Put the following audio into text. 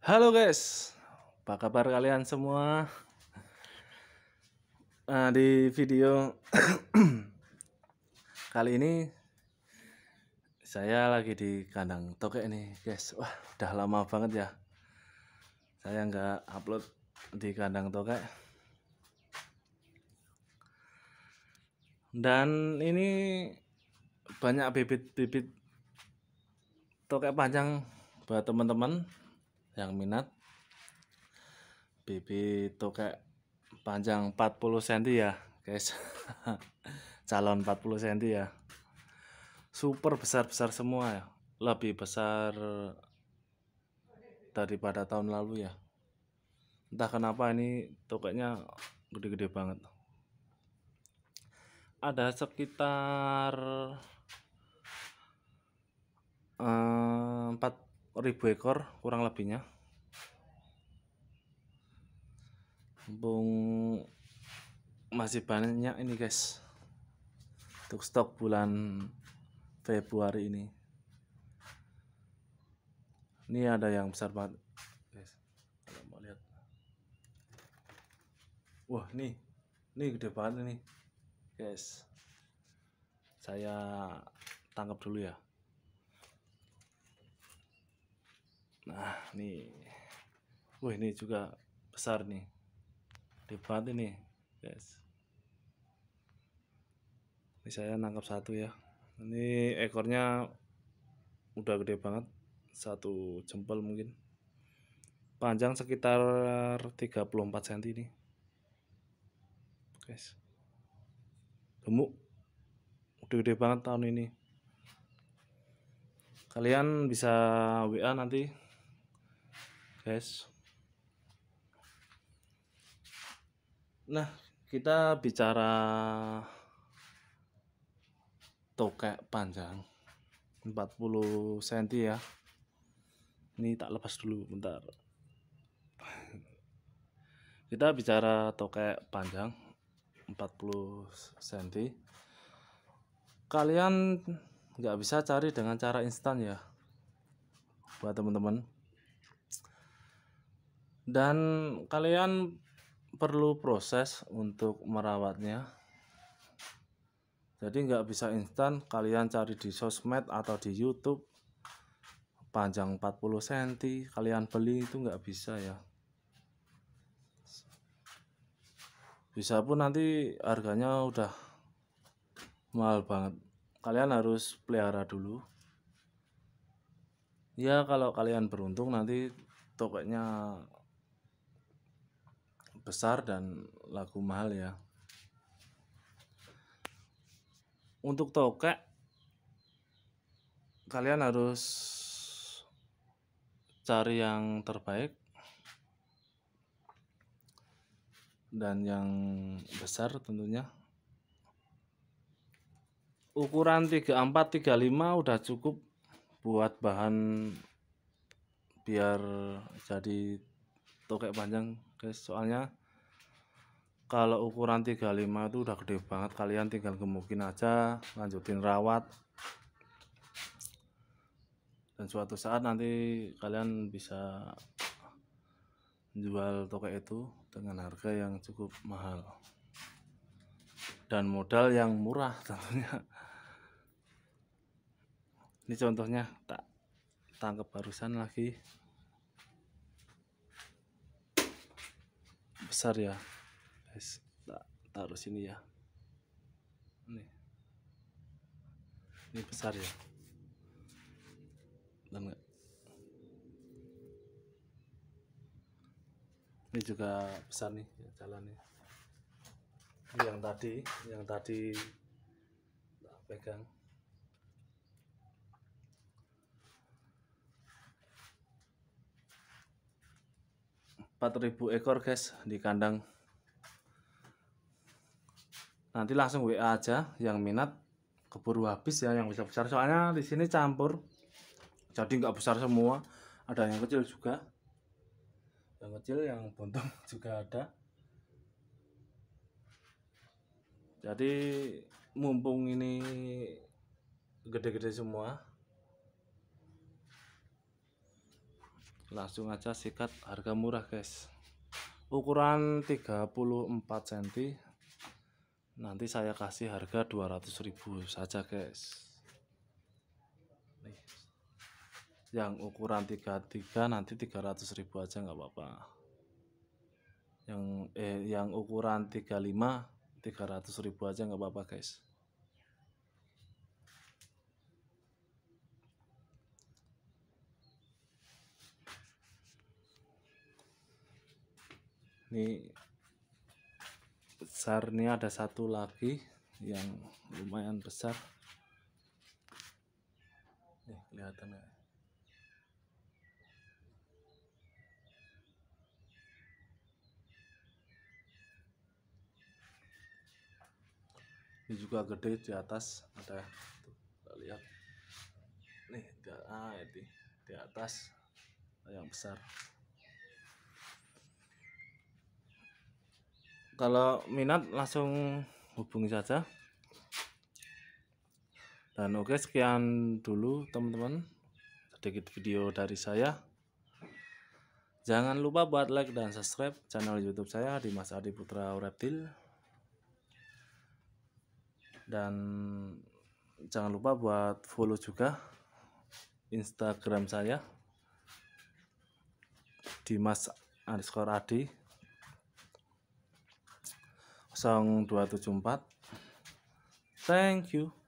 Halo guys, apa kabar kalian semua? Nah, di video kali ini saya lagi di kandang tokek nih guys. Wah, udah lama banget ya. Saya nggak upload di kandang tokek. Dan ini banyak bibit-bibit tokek panjang buat teman-teman yang minat bibit tokek panjang 40 cm ya guys calon 40 cm ya super besar-besar semua ya lebih besar daripada tahun lalu ya entah kenapa ini tokeknya gede-gede banget ada sekitar eh, empat ribu ekor kurang lebihnya mumpung masih banyak ini guys untuk stok bulan Februari ini ini ada yang besar banget guys kalau mau lihat wah nih ini gede banget ini guys saya tangkap dulu ya nih wah ini juga besar nih lipat ini guys ini saya nangkap satu ya ini ekornya udah gede banget satu jempol mungkin panjang sekitar 34 cm ini, guys gemuk udah gede banget tahun ini kalian bisa WA nanti guys nah kita bicara tokek panjang 40 cm ya ini tak lepas dulu bentar kita bicara tokek panjang 40 cm kalian nggak bisa cari dengan cara instan ya buat teman-teman dan kalian perlu proses untuk merawatnya jadi nggak bisa instan kalian cari di sosmed atau di YouTube panjang 40 cm kalian beli itu nggak bisa ya bisa pun nanti harganya udah mahal banget kalian harus pelihara dulu ya kalau kalian beruntung nanti tokeknya besar dan laku mahal ya. Untuk tokek kalian harus cari yang terbaik dan yang besar tentunya. Ukuran 34 35 udah cukup buat bahan biar jadi tokek panjang guys soalnya kalau ukuran 35 itu udah gede banget kalian tinggal gemukin aja lanjutin rawat dan suatu saat nanti kalian bisa jual tokek itu dengan harga yang cukup mahal dan modal yang murah tentunya ini contohnya tak tangkap barusan lagi besar ya guys tak taruh sini ya ini ini besar ya dan ini juga besar nih ya, jalan nih, ini yang tadi yang tadi pegang 4000 ekor guys di kandang nanti langsung WA aja yang minat keburu habis ya yang bisa besar soalnya di sini campur jadi nggak besar semua ada yang kecil juga yang kecil yang buntung juga ada jadi mumpung ini gede-gede semua langsung aja sikat harga murah guys ukuran 34 cm nanti saya kasih harga 200.000 saja guys Nih. yang ukuran 33 nanti 300.000 aja nggak apa-apa yang eh yang ukuran 35 300.000 aja nggak apa-apa guys ini besar ini ada satu lagi yang lumayan besar nih eh, kelihatan ya ini juga gede di atas ada kita lihat nih ah, di, di atas yang besar kalau minat langsung hubungi saja dan oke okay, sekian dulu teman-teman sedikit video dari saya jangan lupa buat like dan subscribe channel youtube saya di Mas Adi Putra Reptil dan jangan lupa buat follow juga instagram saya Dimas underscore Adi 274. thank you